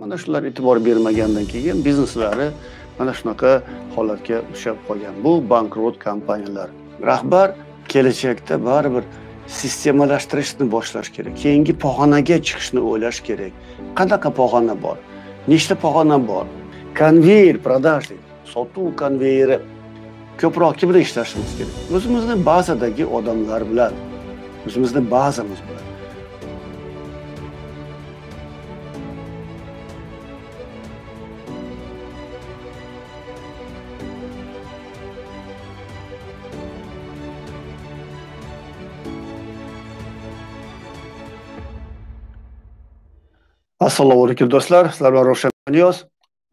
mana shular e'tibor bermagandan keyin bizneslari mana shunaqa holatga tushib qolgan bu bankrot kompaniyalar rahbar kelajakda baribir sistemalashtirishni boshlash kerak keyingi pog'onaga chiqishni o'ylash kerak qanaqa pog'ona bor nechta pog'ona bor konveyer продажи sotuv konveyeri ko'proq kim bilan ishlashimiz kerak o'zimizni bazadagi odamlar bilan o'zimizni bazamiz bilan assalomu alaykum do'stlar sizlar bilan ravshan niyoz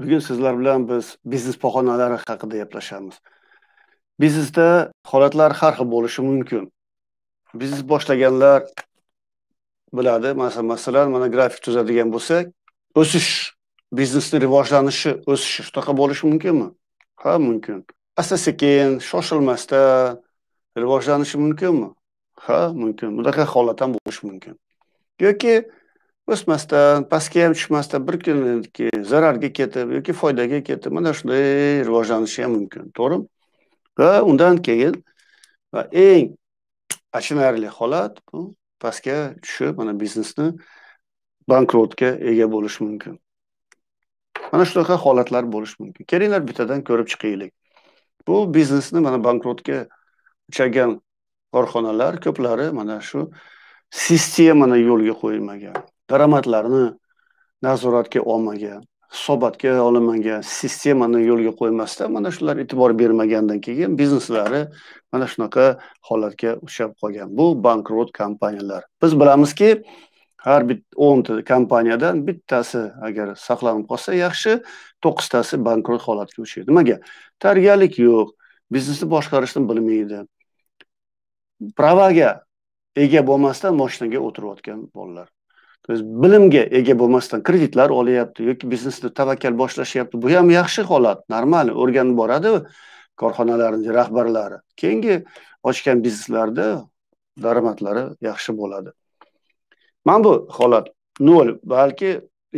bugun sizlar bilan biz biznes pog'onalari haqida gaplashamiz biznesda holatlar har xil bo'lishi mumkin biznes boshlaganlar biladi masalan mana grafik tuzadigan bo'lsak o'sish biznesni rivojlanishi o'sishi shunaqa bo'lishi mumkinmi ha mumkin asta sekin shoshilmasdan rivojlanishi mumkinmi ha mumkin bunaqa holat ham bo'lishi mumkin yoki o'smasdan pastga ham tushmasdan bir kun zararga ketib yoki foydaga ketib mana shunday rivojlanishi ham mumkin to'g'rimi va undan keyin va eng achinarli holat bu pastga tushib mana biznesni bankrotga ega bo'lishi mumkin mana shunaqa holatlar bo'lishi mumkin kelinglar bittadan ko'rib chiqaylik bu biznesni mana bankrotga uchragan korxonalar ko'plari mana shu sistemani yo'lga qo'ymagan daromadlarni nazoratga olmagan hisobotga olinmagan sistemani yo'lga qo'ymasdan mana shular e'tibor bermagandan keyin bizneslari mana shunaqa holatga uchrab qolgan bu bankrot kompaniyalar biz bilamizki har bir o'nta kompaniyadan bittasi agar saqlanib qolsa yaxshi to'qqiztasi bankrot holatga uchraydi nimaga tayyorgarlik yo'q biznesni boshqarishni bilmaydi pravaga ega bo'lmasdan moshinaga o'tirayotgan bolalar то есть bilimga ega bo'lmasdan kreditlar olyapti yoki biznesni tavakkal boshlashyapti bu ham yaxshi holat normal o'rganib boradi korxonalarni rahbarlari keyingi ochgan bizneslarda daromadlari yaxshi bo'ladi mana bu holat nol balki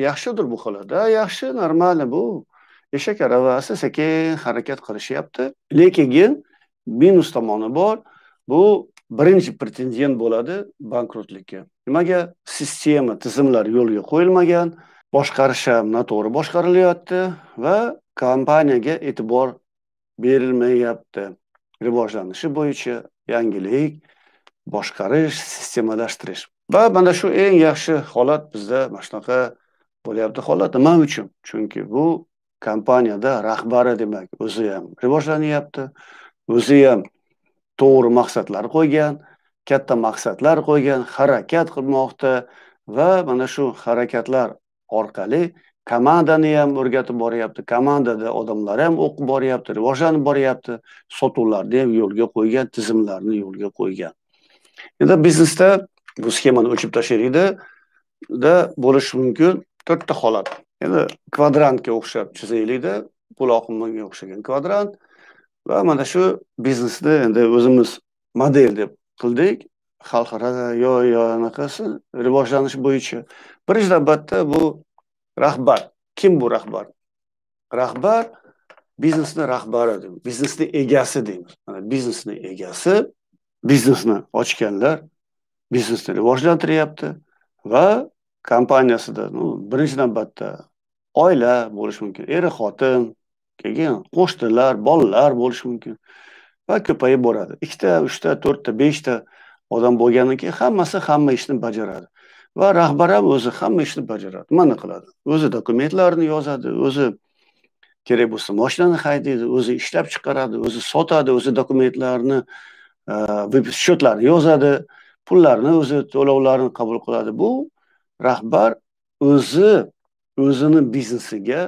yaxshidir bu holat a yaxshi normal bu eshak asta sekin harakat qilishyapti lekin minus tomoni bor bu birinchi pretendent bo'ladi bankrotlikka nimaga sistema tizimlar yo'lga qo'yilmagan boshqarish ham noto'g'ri boshqarilyapti va kompaniyaga e'tibor berilmayapti rivojlanishi bo'yicha yangilik boshqarish sistemalashtirish va mana shu eng yaxshi holat bizda mana shunaqa bo'lyapti holat nima uchun chunki bu kompaniyada rahbari demak o'zi ham rivojlanyapti o'zi ham to'g'ri maqsadlar qo'ygan katta maqsadlar qo'ygan harakat qilmoqda va mana shu harakatlar orqali komandani ham o'rgatib boryapti komandada odamlar ham o'qib boryapti rivojlanib boryapti sotuvlarni ham yo'lga qo'ygan tizimlarni yo'lga qo'ygan endi biznesda bu sxemani o'chirib tashlaylikda da bo'lishi mumkin to'rtta holat endi kvadrantga o'xshab chizaylikda buloq o'xshagan kvadrant va mana shu biznesni endi o'zimiz model deb qildik xalqaro yo yo anaqasi rivojlanish bo'yicha birinchi navbatda bu rahbar kim bu rahbar rahbar biznesni rahbari deymiz biznesni egasi deymiz mana biznesni egasi biznesni ochganlar biznesni rivojlantiryapti va kompaniyasida ну birinchi navbatda oila bo'lishi mumkin er xotin keyin qo'shnilar bolalar bo'lishi mumkin va ko'payib boradi ikkita uchta to'rtta beshta odam bo'lgandan keyin hammasi hamma ishni bajaradi va rahbar ham o'zi hamma ishni bajaradi mana qiladi o'zi dokumentlarni yozadi o'zi kerak bo'lsa moshinani haydaydi o'zi ishlab chiqaradi o'zi sotadi o'zi dokumentlarni счетlarni e, yozadi pullarni o'zi to'lovlarni qabul qiladi bu rahbar o'zi o'zini biznesiga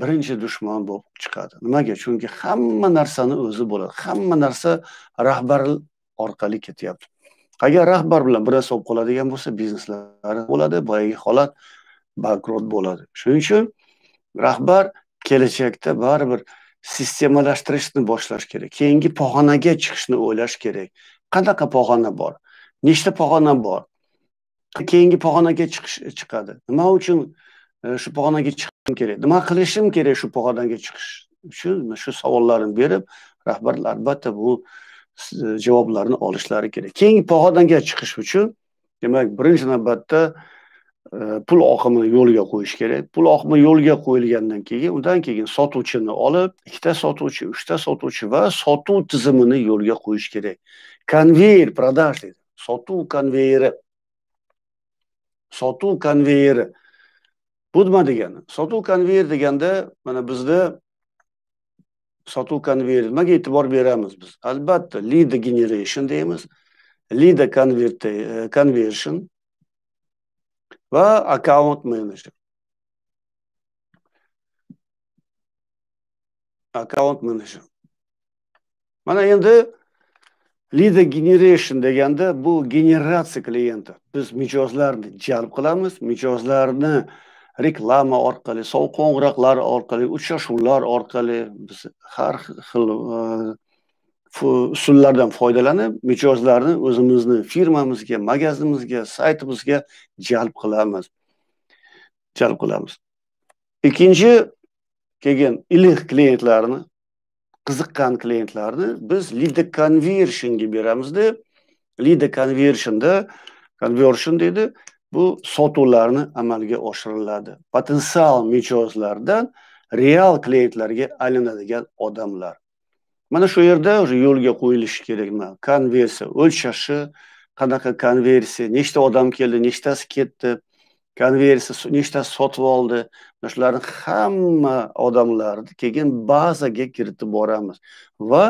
birinchi dushman bo'lib chiqadi nimaga chunki hamma narsani o'zi bo'ladi hamma narsa rahbar orqali ketyapti agar rahbar bilan bir narsa qoladigan bo'lsa bizneslari bo'ladi boyagi holat bankrot bo'ladi shuning uchun rahbar kelajakda baribir sistemalashtirishni boshlash kerak keyingi pog'onaga chiqishni o'ylash kerak qanaqa pog'ona bor nechta pog'ona bor keyingi pog'onaga chiqish chiqadi nima uchun shu pog'onaga chiqishim kerak nima qilishim kerak shu pog'onaga chiqish uchun shu savollarni berib rahbarlar albatta bu javoblarni olishlari kerak keyingi pog'onaga chiqish uchun demak birinchi navbatda e, pul oqimini yo'lga qo'yish kerak pul oqimi yo'lga qo'yilgandan keyin undan keyin sotuvchini olib ikkita sotuvchi uchta sotuvchi va sotuv tizimini yo'lga qo'yish kerak konveyer продаж sotuv konveyeri sotuv konveyeri bu nima degani sotuv konveyer deganda mana bizda sotuv konveyer nimaga e'tibor beramiz biz albatta lead generation deymiz lead e, conversion va account manager account manager mana endi lead generation deganda bu generatsiya klienti biz mijozlarni jalb qilamiz mijozlarni reklama orqali sovuq qo'ng'iroqlar orqali uchrashuvlar orqali biz har xil e, usullardan foydalanib mijozlarni o'zimizni firmamizga magazinimizga saytimizga jalb qilamiz jalb qilamiz ikkinchi kelgan iliq klientlarni qiziqqan klientlarni biz lida conversionga beramizda lida conversionda conversion deydi bu sotuvlarni amalga oshiriladi potensial mijozlardan real klientlarga aylanadigan odamlar mana shu yerda yo'lga qo'yilishi kerak konversiya o'lchashi qanaqa konversiya nechta odam keldi nechtasi ketdi konversiya nechtasi sotib oldi mana shularni hamma odamlarni keyin bazaga kiritib boramiz va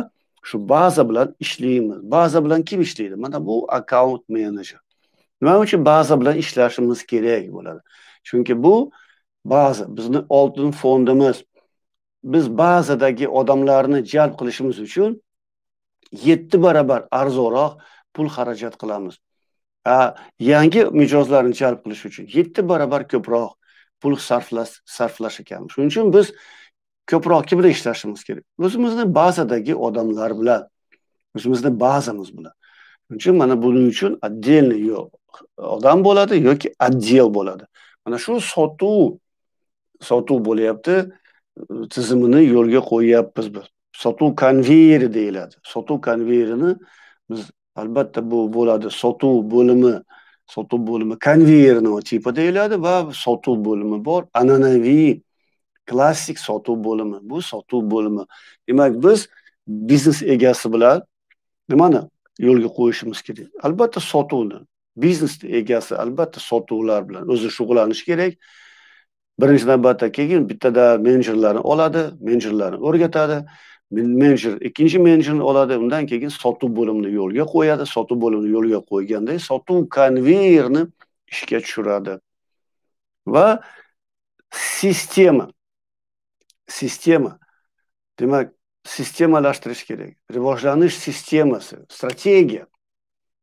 shu baza bilan ishlaymiz baza bilan kim ishlaydi mana bu akkaunt menejer nima uchun baza bilan ishlashimiz kerak bo'ladi chunki bu baza bizni oltin fondimiz biz bazadagi odamlarni jalb qilishimiz uchun yetti barobar arzonroq pul xarajat qilamiz yangi mijozlarni jalb qilish uchun yetti barobar ko'proq pul sarflash sarflash ekan shuning uchun biz ko'proq kim bilan ishlashimiz kerak o'zimizni bazadagi odamlar bilan o'zimizni bazamiz bilan shuning uchun mana buning uchun отдельный yo'l odam bo'ladi yoki отдел bo'ladi mana shu sotuv sotuv bo'lyapti tizimini yo'lga qo'yyapmiz biz sotuv konveyeri deyiladi sotuv konveyerini biz albatta bu bo'ladi sotuv bo'limi sotuv bo'limi konveyerного tipa deyiladi va sotuv bo'limi bor an'anaviy klassik sotuv bo'limi bu sotuv bo'limi demak biz biznes egasi bilan nimani yo'lga qo'yishimiz kerak albatta sotuvni biznes egasi albatta sotuvlar bilan o'zi shug'ullanishi kerak birinchi navbatda keyin bittada menejerlarni oladi menejerlarni o'rgatadi menejer ikkinchi menejerni oladi undan keyin sotuv bo'limini yo'lga qo'yadi sotuv bo'limini yo'lga qo'yganda sotuv konveyerni ishga tushiradi va sistema sistema demak sistemalashtirish kerak rivojlanish sistemasi strategiya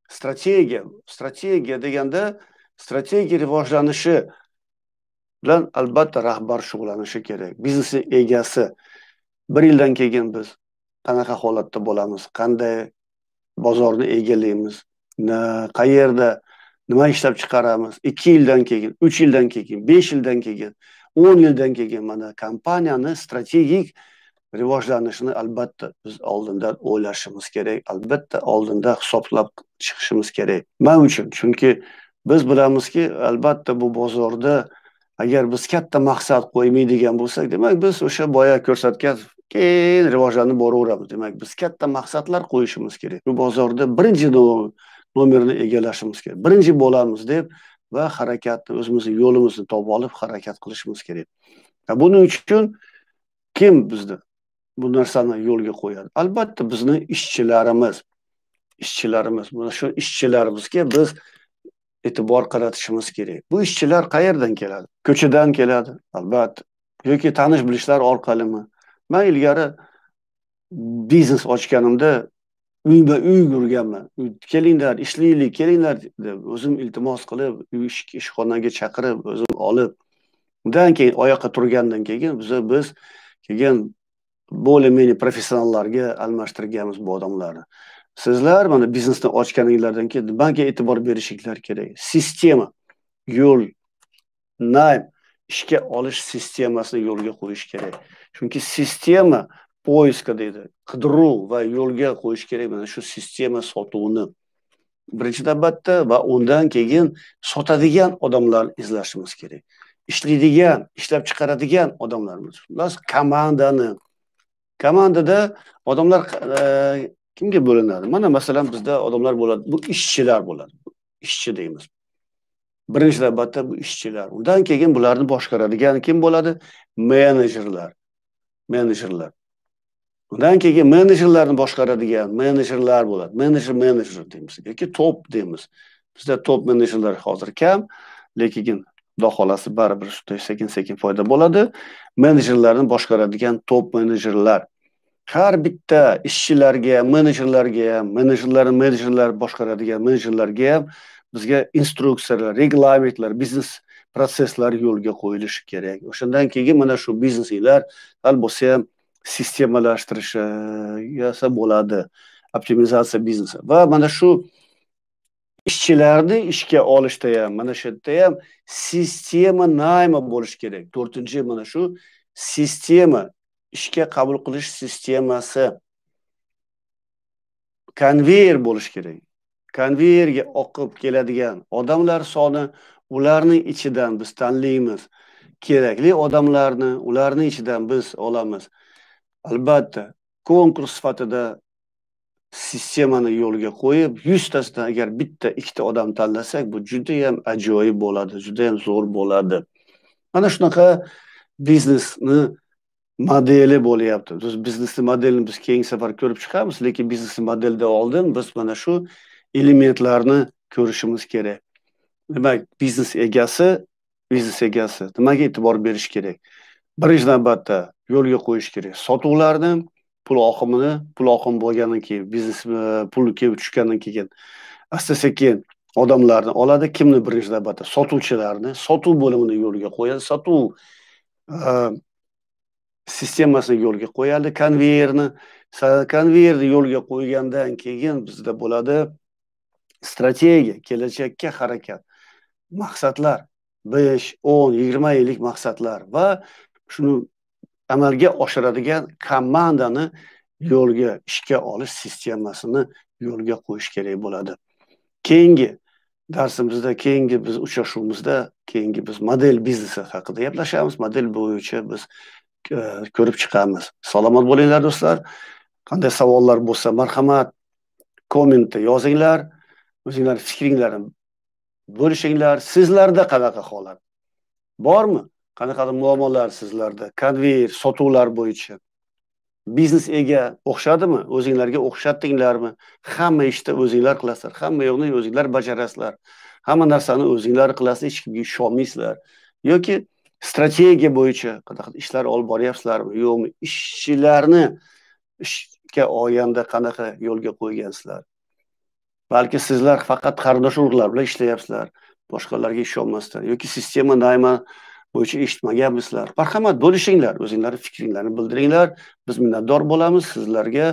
strategiya strategiya deganda strategiya rivojlanishi bilan albatta rahbar shug'ullanishi kerak biznesni egasi bir yildan keyin biz qanaqa holatda bo'lamiz qanday bozorni egallaymiz qayerda nima ishlab chiqaramiz ikki yildan keyin uch yildan keyin besh yildan keyin o'n yildan keyin mana kompaniyani strategik rivojlanishini albatta biz oldindan o'ylashimiz kerak albatta oldinda hisoblab chiqishimiz kerak man uchun chunki biz bilamizki albatta bu bozorda agar biz katta maqsad qo'ymaydigan bo'lsak demak biz o'sha boya ko'rsatgan keyin rivojlanib boraveramiz demak biz katta maqsadlar qo'yishimiz kerak bu bozorda birinchi nomerni egallashimiz kerak birinchi bo'lamiz deb va harakatni o'zimizni yo'limizni topib olib harakat qilishimiz kerak buning uchun kim bizni bu narsani yo'lga qo'yadi albatta bizni ishchilarimiz ishchilarimiz mana shu ishchilarimizga biz e'tibor qaratishimiz kerak bu ishchilar qayerdan keladi ko'chadan keladi albatta yoki tanish bilishlar orqalimi man ilgari biznes ochganimda uyma uy yurganman kelinglar ishlaylik kelinglar deb o'zim iltimos qilib ishxonaga chaqirib o'zim olib undan keyin oyoqqa turgandan keyin biz keyin более менее professionallarga almashtirganmiz bu odamlarni sizlar mana biznesni ochganinglardan keyin nimaga e'tibor berishinglar kerak sistema yo'l naym ishga olish sistemasini yo'lga qo'yish kerak chunki sistema поиска deydi qidiruv va yo'lga qo'yish kerak mana shu sistema sotuvni birinchi navbatda va undan keyin sotadigan odamlarni izlashimiz kerak ishlaydigan ishlab chiqaradigan xullas komandani komandada odamlar e, kimga bo'linadi mana masalan bizda odamlar bo'ladi bu ishchilar bo'ladi ishchi deymiz birinchi navbatda bu ishchilar undan keyin bularni boshqaradigan kim bo'ladi menejerlar menejerlar undan keyin menejerlarni boshqaradigan menejerlar bo'ladi menejer menejer deymiz yoki top deymiz bizda top menejerlar hozir kam lekin xudo xohlasa baribir sekin sekin foyda bo'ladi menejerlarni boshqaradigan top menejerlar har bitta ishchilarga ham menejerlarga ham menejerlarni menejerlar boshqaradigan menejerlarga ham bizga instruksiyalar reglamentlar biznes protsesslar yo'lga qo'yilishi kerak o'shandan keyin mana shu biznesinglar sal bo'lsa ham sistemalashtirishi bo'ladi optimizatsiya biznesi va mana shu ishchilarni ishga olishda ham mana shu yerda ham sistema naymi bo'lishi kerak to'rtinchi mana shu sistema ishga qabul qilish sistemasi konveyer bo'lishi kerak konveyerga oqib keladigan odamlar soni ularni ichidan biz tanlaymiz kerakli odamlarni ularni ichidan biz olamiz albatta konkurs sifatida sistemani yo'lga qo'yib yuztasidan agar bitta ikkita odam tanlasak bu judayam ajoyib bo'ladi judayam zo'r bo'ladi mana shunaqa biznesni modeli bo'lyapti biz biznesni modelini biz keyingi safar ko'rib chiqamiz lekin biznesni modeldan oldin biz mana shu elementlarni ko'rishimiz kerak demak biznes egasi biznes egasi nimaga e'tibor berish kerak birinchi navbatda yo'lga qo'yish kerak sotuvlarni pul oqimini pul oqimi bo'lgandan keyin biznes e, pul kelib tushgandan keyin asta sekin odamlarni oladi kimni birinchi navbatda sotuvchilarni sotuv bo'limini yo'lga qo'yadi sotuv e, sistemasini yo'lga qo'yadi konveyerni konveyerni yo'lga qo'ygandan keyin bizda bo'ladi strategiya kelajakka harakat maqsadlar besh o'n yigirma yillik maqsadlar va shuni amalga oshiradigan komandani yo'lga ishga olish sistemasini yo'lga qo'yish kerak bo'ladi keyingi darsimizda keyingi biz uchrashuvimizda keyingi biz model biznesi haqida gaplashamiz model bo'yicha biz e, ko'rib chiqamiz salomat bo'linglar do'stlar qanday savollar bo'lsa marhamat kommentda yozinglar o'zinglarni fikringlarni bo'lishinglar sizlarda qanaqa holat bormi qanaqadir muammolar sizlarda konveyer sotuvlar bo'yicha biznes ega o'xshadimi o'zinglarga o'xshatdinglarmi hamma ishni işte o'zinglar qilasizlar hamma yoqni o'zinglar bajarasizlar hamma narsani o'zinglar qilasiz hech kimga ishonmaysizlar yoki strategiya bo'yicha qanaqa ishlar olib boryapsizlarmi yo'qmi ishchilarni ishga olganda qanaqa yo'lga qo'ygansizlar balki sizlar faqat qarindosh urug'lar bilan ishlayapsizlar boshqalarga ishonmasdan yoki sistema bo'yicha eshitmaganmisizlar marhamat bo'lishinglar o'zinglarni fikringlarni bildiringlar biz minnatdor bo'lamiz sizlarga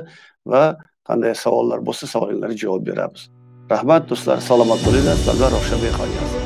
va qanday savollar bo'lsa savolinglarga javob beramiz rahmat do'stlar salomat bo'linglar sizlar bilan ravshanbek